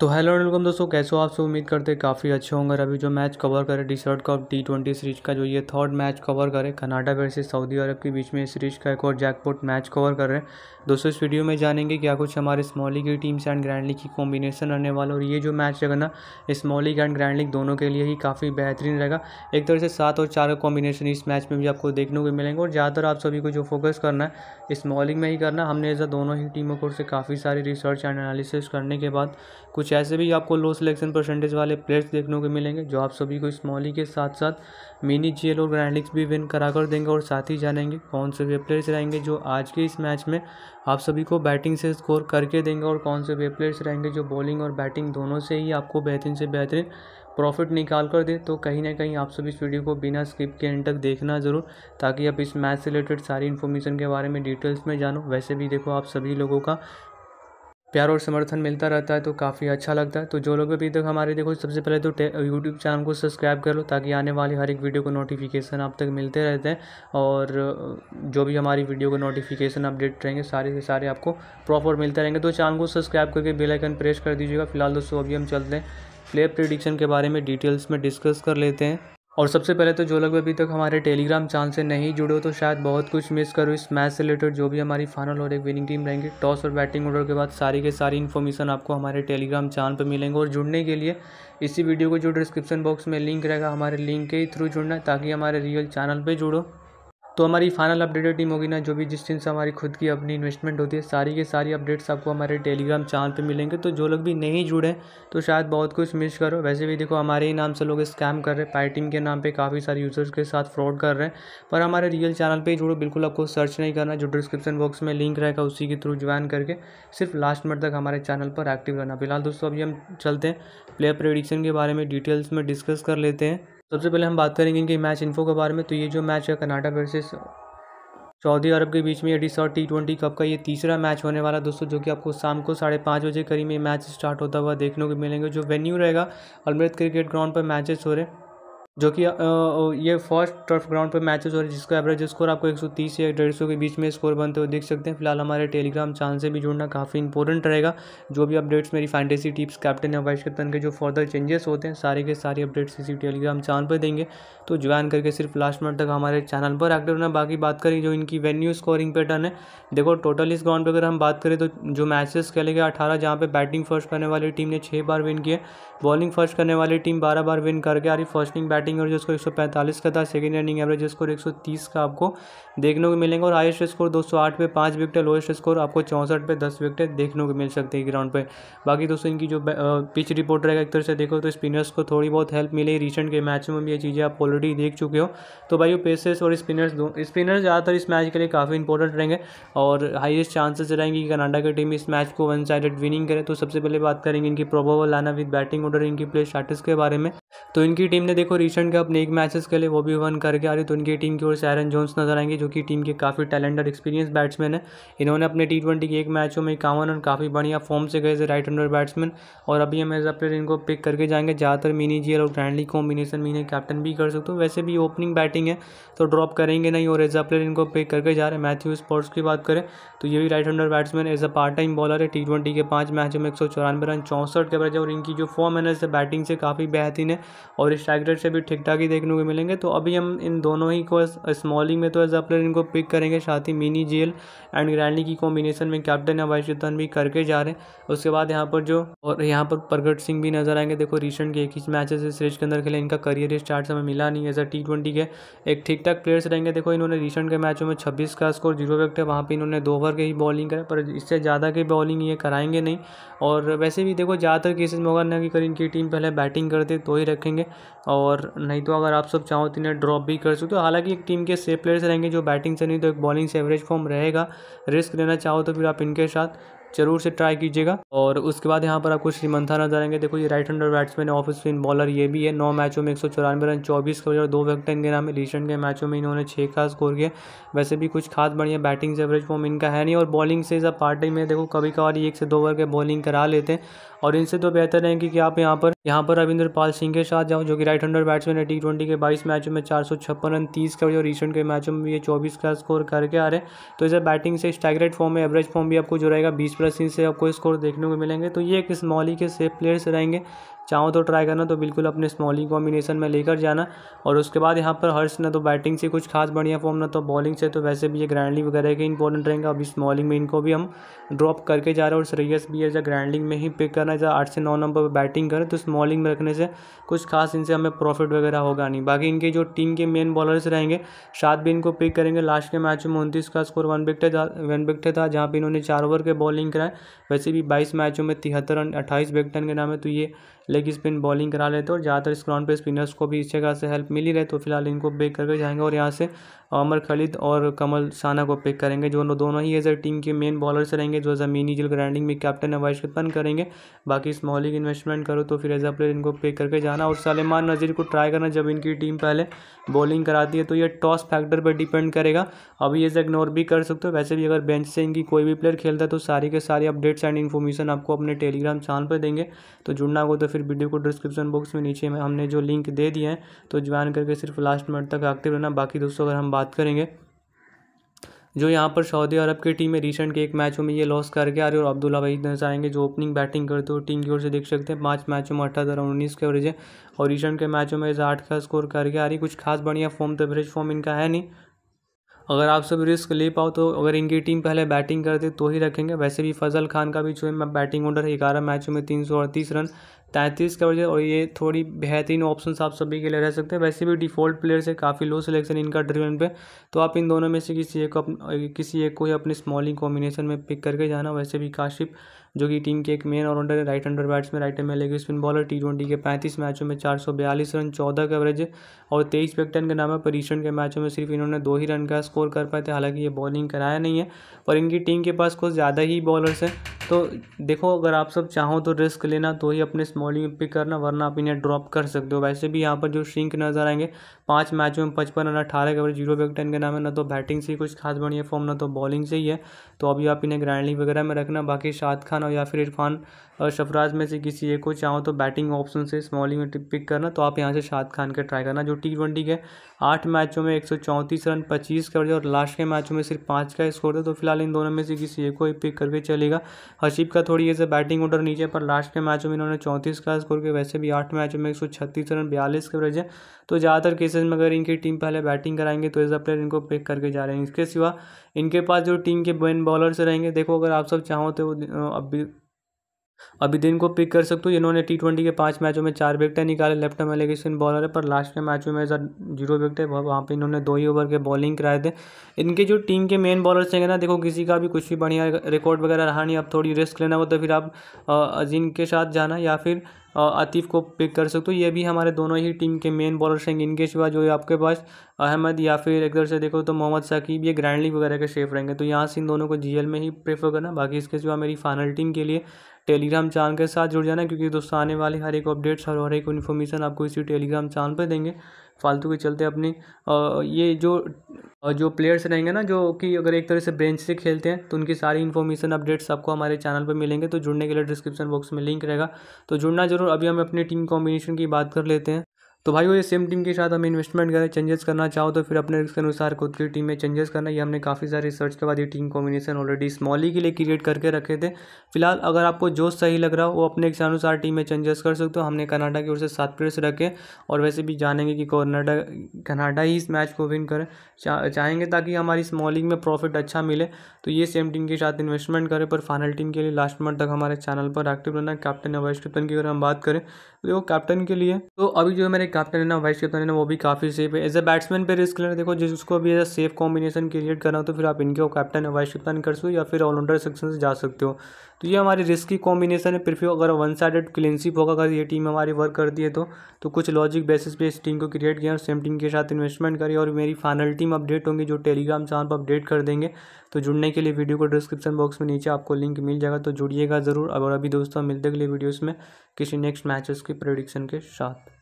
तो hello and welcome दोस्तों कैसे हो आपसे उम्मीद करते हैं काफ़ी अच्छे होंगे अभी जो मैच कवर करें डी शर्ट कप टी ट्वेंटी सीरीज का जो ये थर्ड मैच कवर करें कनाडा वर्सेस सऊदी अरब के बीच में सीरीज का एक और जैकपॉट मैच कवर कर रहे हैं दोस्तों इस वीडियो में जानेंगे क्या कुछ हमारे स्मॉल की टीम्स एंड ग्रैंड लीग की कॉम्बिनेशन रहने वाला और ये जो मैच रहेगा ना स्मॉल एंड ग्रैंड लीग दोनों के लिए ही काफ़ी बेहतरीन रहेगा एक तरह से सात और चार का कॉम्बिनेशन इस मैच में भी आपको देखने को मिलेंगे और ज़्यादातर आप सभी को जो फोकस करना है स्मॉलिंग में ही करना हमने ऐसा दोनों ही टीमों को से काफ़ी सारी रिसर्च एंड एनालिसिस करने के बाद कुछ कुछ ऐसे भी आपको लो सिलेक्शन परसेंटेज वाले प्लेयर्स देखने को मिलेंगे जो आप सभी को स्मॉली e के साथ साथ मिनी जी और ग्रैंड भी विन करा कर देंगे और साथ ही जानेंगे कौन से वे प्लेयर्स रहेंगे जो आज के इस मैच में आप सभी को बैटिंग से स्कोर करके देंगे और कौन से वे प्लेयर्स रहेंगे जो बॉलिंग और बैटिंग दोनों से ही आपको बेहतरीन से बेहतरीन प्रॉफिट निकाल कर दे तो कहीं ना कहीं आप सभी इस वीडियो को बिना स्किप के एंड तक देखना ज़रूर ताकि आप इस मैच से रिलेटेड सारी इन्फॉर्मेशन के बारे में डिटेल्स में जानो वैसे भी देखो आप सभी लोगों का प्यार और समर्थन मिलता रहता है तो काफ़ी अच्छा लगता है तो जो लोग अभी तक हमारे देखो सबसे पहले तो यूट्यूब चैनल को सब्सक्राइब कर लो ताकि आने वाली हर एक वीडियो को नोटिफिकेशन आप तक मिलते रहते हैं और जो भी हमारी वीडियो को नोटिफिकेशन अपडेट रहेंगे सारे से सारे आपको प्रॉपर मिलते रहेंगे तो चैनल को सब्सक्राइब करके बेलाइकन प्रेस कर दीजिएगा फिलहाल दोस्तों अभी हम चलते हैं प्ले प्रिडिक्शन के बारे में डिटेल्स में डिस्कस कर लेते हैं और सबसे पहले तो जो लोग अभी तक हमारे टेलीग्राम चैनल से नहीं जुड़े हो तो शायद बहुत कुछ मिस करो इस मैच से रिलेटेड जो भी हमारी फाइनल और एक विनिंग टीम रहेंगी टॉस और बैटिंग ऑर्डर के बाद सारी के सारी इन्फॉर्मेशन आपको हमारे टेलीग्राम चैनल पर मिलेंगे और जुड़ने के लिए इसी वीडियो को जो डिस्क्रिप्शन बॉक्स में लिंक रहेगा हमारे लिंक के ही थ्रू जुड़ना ताकि हमारे रियल चैनल पर जुड़ो तो हमारी फाइनल अपडेटेड टीम होगी ना जो भी जिस टीम से हमारी खुद की अपनी इन्वेस्टमेंट होती है सारी के सारी अपडेट्स आपको हमारे टेलीग्राम चैनल पे मिलेंगे तो जो लोग भी नहीं जुड़े तो शायद बहुत कुछ मिस करो वैसे भी देखो हमारे ही नाम से लोग स्कैम कर रहे हैं पाइटिम के नाम पर काफ़ी सारे यूज़र्स के साथ फ्रॉड कर रहे हैं पर हमारे रियल चैनल पर ही जुड़ो बिल्कुल आपको सर्च नहीं करना जो डिस्क्रिप्शन बॉक्स में लिंक रहेगा उसी के थ्रू ज्वाइन करके सिर्फ लास्ट मिनट तक हमारे चैनल पर एक्टिव रहना फिलहाल दोस्तों अभी हम चलते हैं प्लेयर प्रेडिक्शन के बारे में डिटेल्स में डिस्कस कर लेते हैं सबसे पहले हम बात करेंगे इनके मैच इन्फो के बारे में तो ये जो मैच है कर्नाटक वर्सेस सऊदी अरब के बीच में एडिस और टी ट्वेंटी कप का ये तीसरा मैच होने वाला दोस्तों जो कि आपको शाम को साढ़े पाँच बजे करीब ये मैच स्टार्ट होता हुआ देखने को मिलेंगे जो वेन्यू रहेगा अलमृत क्रिकेट ग्राउंड पर मैचेस हो रहे हैं जो कि ये फर्स्ट टर्फ ग्राउंड पर मैचेस हो रहे हैं जिसका एवरेज स्कोर आपको 130 या 150 के बीच में स्कोर बनते हुए देख सकते हैं फिलहाल हमारे टेलीग्राम चैनल से भी जुड़ना काफ़ी इंपॉर्टेंट रहेगा जो भी अपडेट्स मेरी फैंटेसी टिप्स कैप्टन या वाइस कैप्टन के जो फर्दर चेंजेस होते हैं सारे के सारे अपडेट्स इसी टेलीग्राम चैनल पर देंगे तो ज्वाइन करके सिर्फ लास्ट मिनट तक हमारे चैनल पर एक्टिव रहना बाकी बात करें जो इनकी वेन्यू स्कोरिंग पैटर्न है देखो टोटल इस ग्राउंड पर अगर हम बात करें तो जो मैचेस खेले गए अठारह जहाँ पर बैटिंग फर्स्ट करने वाली टीम ने छः बार विन किए बॉलिंग फर्स्ट करने वाली टीम बारह बार विन करके आ रही फर्स्टिंग बैटिंग स्टार्टिंग एवरेज उसको 145 का था सेकंड रनिंग एवरेज स्कोर 130 का आपको देखने को मिलेंगे और हाईएस्ट स्कोर 208 पे पाँच विकेट लोएस्ट स्कोर आपको चौंसठ पे दस विकेट देखने को मिल सकती है ग्राउंड पर बाकी दोस्तों इनकी जो पिच रिपोर्ट रहेगा एक तरह से देखो तो स्पिनर्स को थोड़ी बहुत हेल्प मिली रिसेंट के मैच में भी ये चीज़ें आप ऑलरेडी देख चुके हो तो भाई वो पेसेस और स्पिनर्स दो स्पिनर्स ज़्यादातर इस मैच के लिए काफ़ी इंपॉर्टेंट रहेंगे और हाइएस्ट चांसेस रहेंगे कि कनाडा की टीम इस मैच को वन साइडेड विनिंग करे तो सबसे पहले बात करेंगे इनकी प्रोबेबल लाना विद बैटिंग ऑर्डर इनकी प्ले स्टार्टिस के बारे में तो इनकी टीम ने देखो रिसेंट के अपने एक मैचेस के लिए वो भी वन करके आ रही तो इनकी टीम की ओर से एरन जोन्स नजर आएंगे जो कि टीम के काफ़ी और एक्सपीरियंस बैट्समैन है इन्होंने अपने टी ट्वेंटी के एक मैचों में कावन रन काफ़ी बढ़िया फॉर्म से गए थे राइट हंडर बैट्समैन और अभी हम एज अ प्लेयर इनको पिक करके जाएंगे ज़्यादातर मिनी जी और ग्रैंडली कॉम्बिनेशन इन्हें कैप्टन भी कर सकते हो वैसे भी ओपनिंग बैटिंग है तो ड्रॉप करेंगे नहीं और एज अ प्लेयर इनको पिक करके जा रहे हैं मैथ्यू स्पोर्ट्स की बात करें तो ये भी right hander batsman as a part time bowler है टी के पाँच मैचों में एक रन चौंसठ के बजे और इनकी जो फॉर्म है ना बैटिंग से काफ़ी बेहतरीन है और स्ट्राइक रेट से भी ठीक ठाक ही देखने को मिलेंगे तो अभी हम इन दोनों ही को स्मॉलिंग में तो एज अ प्लेयर इनको पिक करेंगे साथ ही मिनी जेल एंड ग्रैंडली की कॉम्बिनेशन में कैप्टन हवाई चेतन भी करके जा रहे हैं उसके बाद यहाँ पर जो और यहाँ पर प्रगट सिंह भी नजर आएंगे देखो रिसेंट के एक ही मैचेस से सीरीज के अंदर खेले इनका करियर स्टार्ट समय मिला नहीं एज अ टी ट्वेंटी के एक ठीक ठाक प्लेयर्स रहेंगे देखो इन्होंने रिसेंट के मैचों में छब्बीस का स्कोर जीरो विकेट है वहाँ पर इन्होंने दो ओवर के ही बॉलिंग करा पर इससे ज़्यादा की बॉलिंग ये कराएंगे नहीं और वैसे भी देखो ज़्यादातर केसेज में होगा ना कि कर इनकी टीम पहले बैटिंग करते तो ही रखेंगे और नहीं तो अगर आप सब चाहो तो इन्हें ड्रॉप भी कर सकते हो हालांकि एक टीम के सेफ प्लेयर्स रहेंगे जो बैटिंग से नहीं तो एक बॉलिंग से एवरेज फॉर्म रहेगा रिस्क लेना चाहो तो फिर आप इनके साथ जरूर से ट्राई कीजिएगा और उसके बाद यहाँ पर आपको श्रीमंथा नजर आएंगे देखो ये राइट हैंडर बैट्समैन है ऑफ स्पिन बॉलर ये भी है नौ मैचों में एक सौ चौरानवे रन चौबीस करोड़ और दो विकटें गिरा में रिसेंट के मैचों में इन्होंने छः का स्कोर किया वैसे भी कुछ खास बढ़िया बैटिंग से एवरेज फॉर्म इनका है नहीं और बॉलिंग से इस पार्टी में देखो कभी कभार एक से दो ओवर के बॉलिंग करा लेते हैं और इनसे तो बेहतर है कि, कि आप यहाँ पर यहाँ पर रविंद्र पाल सिंह के साथ जाओ जो कि राइट हंडर बैट्समैन है टी ट्वेंटी के बाईस मैचों में चार सौ छप्पन रन तीस का जो रिसेंट के मैचों में ये चौबीस का स्कोर करके आ रहे हैं तो इसे बैटिंग से स्टैगरेट फॉर्म में एवरेज फॉर्म भी आपको जो रहेगा बीस प्लस से आपको स्कोर देखने को मिलेंगे तो ये एक स्मॉली के सेफ प्लेयर्स रहेंगे चाहो तो ट्राई करना तो बिल्कुल अपने स्मॉली कॉम्बिनेशन में लेकर जाना और उसके बाद यहाँ पर हर्ष ना तो बैटिंग से कुछ खास बढ़िया फॉर्म ना तो बॉलिंग से तो वैसे भी ये ग्रैंडली वगैरह के इंपॉर्टेंट रहेंगे अभी स्मॉलिंग में इनको भी हम ड्रॉप करके जा रहे हैं और सरयस भी है अ ग्रैंडलिंग में ही पिक करना करना है आठ से नौ नंबर पर बैटिंग करें तो स्मॉलिंग में रखने से कुछ खास इनसे हमें प्रॉफिट वगैरह होगा नहीं बाकी इनके जो टीम के मेन बॉलर्स रहेंगे सात भी इनको पिक करेंगे लास्ट के मैच में उनतीस का स्कोर वन विकटे था वन विकटे था जहाँ पर इन्होंने चार ओवर के बॉलिंग कराए वैसे भी बाईस मैचों में तिहत्तर रन अट्ठाईस विकटन के नाम है तो ये लेग स्पिन बॉलिंग करा लेते और ज़्यादातर इस ग्राउंड पर स्पिनर्स को भी इस जगह से हेल्प मिली रहे तो फिलहाल इनको पिक करके जाएंगे और यहाँ से अमर खलिद और कमल साना को पिक करेंगे जो दोनों ही एज ए टीम के मेन बॉलर्स रहेंगे जो ज़मीनी जिल ग्राइंडिंग में कैप्टन नवाइश उत्पन्न करेंगे बाकी इस माहौल इन्वेस्टमेंट करो तो फिर एज अ प्लेयर इनको पिक करके जाना और सलेमान नज़ीर को ट्राई करना जब इनकी टीम पहले बॉलिंग कराती है तो ये टॉस फैक्टर पर डिपेंड करेगा अभी एज इग्नोर भी कर सकते हो वैसे भी अगर बेंच से इनकी कोई भी प्लेयर खेलता है तो सारी के सारी अपडेट्स एंड इन्फॉर्मेशन आपको अपने टेलीग्राम चैनल पर देंगे तो जुड़ना हो तो फिर फिर वीडियो को डिस्क्रिप्शन बॉक्स में नीचे में हमने जो लिंक दे दिए हैं तो ज्वाइन करके सिर्फ लास्ट मिनट तक एक्टिव रहना बाकी दोस्तों अगर हम बात करेंगे जो यहाँ पर सऊदी अरब की टीम है रिसेंट के एक मैचों में ये लॉस करके आ रही है और अब्दुल्ला भाई नजर आएंगे जो ओपनिंग बैटिंग करते हो टीम की ओर से देख सकते हैं पांच मैचों में अठारह रन उन्नीस के एवरेज है और रिसेंट के मैचों में आठ का स्कोर करके आ रही कुछ खास बढ़िया फॉर्म तो एवरेज फॉर्म इनका है नहीं अगर आप सब रिस्क ले पाओ तो अगर इनकी टीम पहले बैटिंग करते तो ही रखेंगे वैसे भी फजल खान का भी जो है बैटिंग ऑर्डर है ग्यारह मैचों में तीन रन तैंतीस का बजट और ये थोड़ी बेहतरीन ऑप्शन आप सभी के लिए रह सकते हैं वैसे भी डिफ़ॉल्ट प्लेयर से काफ़ी लो सिलेक्शन इनका ड्रिवन पे तो आप इन दोनों में से किसी एक को किसी एक को ही अपने स्मॉलिंग कॉम्बिनेशन में पिक करके जाना वैसे भी काशिप जो कि टीम के एक मेन ऑलराउंडर है राइट बैट्स बैट्समैन राइट में लेगी स्पिन बॉलर टी ट्वेंटी के पैंतीस मैचों में चार सौ बयालीस रन चौदह का एवरेज और तेईस विकटन के नाम है पर के मैचों में सिर्फ इन्होंने दो ही रन का स्कोर कर पाए थे हालांकि ये बॉलिंग कराया नहीं है और इनकी टीम के पास कुछ ज़्यादा ही बॉलर्स हैं तो देखो अगर आप सब चाहो तो रिस्क लेना तो ही अपने स्मॉलिंग में पिक करना वरना आप इन्हें ड्रॉप कर सकते हो वैसे भी यहाँ पर जो श्रिंक नजर आएंगे पाँच मैचों में पचपन रन अठारह के ओवर जीरो विकटन के नाम है ना तो बैटिंग से ही कुछ खास बढ़िया फॉर्म ना तो बॉलिंग से ही है तो अभी आप इन्हें ग्रैंडिंग वगैरह में रखना बाकी शाद खान या फिर इरफान और शफराज में से किसी एक को चाहो तो बैटिंग ऑप्शन से स्मॉलिंग में पिक करना तो आप यहाँ से शाद खान के ट्राई करना जो टी ट्वेंटी के आठ मैचों में एक सौ चौंतीस रन पच्चीस कर दिया और लास्ट के मैचों में सिर्फ पाँच का स्कोर था तो फिलहाल इन दोनों में से किसी एक को ही पिक करके चलेगा हशीब का थोड़ी ऐसे बैटिंग ऑर्डर नीचे पर लास्ट के मैचों में इन्होंने चौंतीस का स्कोर किया वैसे भी आठ मैचों में एक सौ छत्तीस रन बयालीस कवरेज है तो ज़्यादातर केसेज में अगर इनकी टीम पहले बैटिंग कराएंगे तो एज अ प्लेयर इनको पिक करके जा रहे हैं इसके सिवा इनके पास जो टीम के बेन बॉलर्स रहेंगे देखो अगर आप सब चाहो तो अभी अभी दिन को पिक कर सकते हो इन्होंने टी ट्वेंटी के पांच मैचों में चार विकटें निकाले लेफ्ट आर्म स्पिन बॉलर है पर लास्ट के मैचों में जीरो है वहाँ पे इन्होंने दो ही ओवर के बॉलिंग कराए थे इनके जो टीम के मेन बॉलर्स हैं ना देखो किसी का भी कुछ भी बढ़िया रिकॉर्ड वगैरह रहा नहीं अब थोड़ी रिस्क लेना हो तो फिर आप अजीम के साथ जाना या फिर आतिफ को पिक कर सकते हो ये भी हमारे दोनों ही टीम के मेन बॉलर्स हैं इनके सिवा जो है आपके पास अहमद या फिर एक तरह से देखो तो मोहम्मद साकिब ये ग्रैंड लीग वगैरह के शेफ रहेंगे तो यहाँ से इन दोनों को जीएल में ही प्रेफर करना बाकी इसके सिवा मेरी फाइनल टीम के लिए टेलीग्राम चैनल के साथ जुड़ जाना क्योंकि दोस्तों आने वाले हर एक अपडेट्स और हर एक इन्फॉर्मेशन आपको इसी टेलीग्राम चैनल पर देंगे फालतू के चलते अपनी ये जो जो प्लेयर्स रहेंगे ना जो कि अगर एक तरह से बेंच से खेलते हैं तो उनकी सारी इन्फॉर्मेशन अपडेट्स आपको हमारे चैनल पर मिलेंगे तो जुड़ने के लिए डिस्क्रिप्शन बॉक्स में लिंक रहेगा तो जुड़ना जरूर अभी हम अपनी टीम कॉम्बिनेशन की बात कर लेते हैं तो भाई वो ये सेम टीम के साथ हमें इन्वेस्टमेंट करें चेंजेस करना चाहो तो फिर अपने रिस्क के अनुसार खुद की टीम में चेंजेस करना ये हमने काफ़ी सारे रिसर्च के बाद ये टीम कॉम्बिनेशन ऑलरेडी स्मॉल ही के लिए क्रिएट करके रखे थे फिलहाल अगर आपको जो सही लग रहा हो वो अपने के अनुसार टीम में चेंजेस कर सकते हो हमने कनाडा की ओर से सात प्लेयर्स रखे और वैसे भी जानेंगे कि कनाडा कनाडा ही इस मैच को विन करें चा, चाहेंगे ताकि हमारी स्मॉलिंग में प्रॉफिट अच्छा मिले तो ये सेम टीम के साथ इन्वेस्टमेंट करें पर फाइनल टीम के लिए लास्ट मंथ तक हमारे चैनल पर एक्टिव रहना कैप्टन अवैश की अगर हम बात करें तो कैप्टन के लिए तो अभी जो मेरे कैप्टन है ना वाइस कैप्टन है ना वो भी काफ़ी सेफ है एज ए बैट्समैन पे रिस्क लेना देखो जिसको भी as a safe combination create करना हो तो फिर आप इनके वो कैप्टन है वाइस कैप्टन कर सकते हो या फिर ऑलराउंडर सेक्शन से जा सकते हो तो ये हमारी रिस्की कॉम्बिनेशन है फिर अगर वन साइडेड क्लिनशिप होगा अगर ये टीम हमारी वर्क करती है तो तो कुछ लॉजिक बेसिस पे इस टीम को क्रिएट किया और सेम टीम के साथ इन्वेस्टमेंट करी और मेरी फाइनल टीम अपडेट होंगी जो टेलीग्राम चैनल पर अपडेट कर देंगे तो जुड़ने के लिए वीडियो को डिस्क्रिप्शन बॉक्स में नीचे आपको लिंक मिल जाएगा तो जुड़िएगा ज़रूर और अभी दोस्तों मिलते अगले वीडियोज़ में किसी नेक्स्ट मैचेस की प्रोडिक्शन के साथ